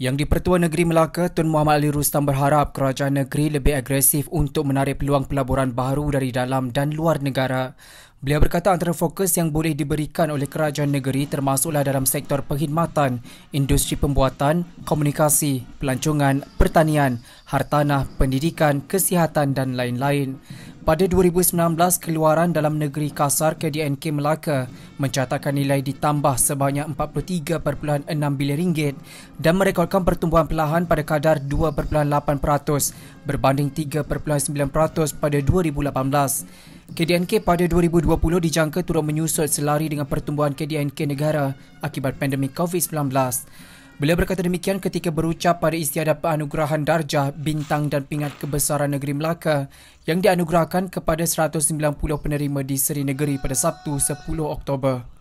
Yang di-Pertua Negeri Melaka, Tun Muhammad Ali Rustam berharap kerajaan negeri lebih agresif untuk menarik peluang pelaburan baru dari dalam dan luar negara. Beliau berkata antara fokus yang boleh diberikan oleh kerajaan negeri termasuklah dalam sektor perkhidmatan, industri pembuatan, komunikasi, pelancongan, pertanian, hartanah, pendidikan, kesihatan dan lain-lain. Pada 2019, keluaran dalam negeri kasar KDNK Melaka mencatatkan nilai ditambah sebanyak 43.6 bilion ringgit dan merekodkan pertumbuhan perlahan pada kadar 2.8% berbanding 3.9% pada 2018. KDNK pada 2020 dijangka turut menyusut selari dengan pertumbuhan KDNK negara akibat pandemik COVID-19. Beliau berkata demikian ketika berucap pada istiadat penganugerahan darjah bintang dan pingat kebesaran negeri Melaka yang dianugerahkan kepada 190 penerima di Seri Negeri pada Sabtu 10 Oktober.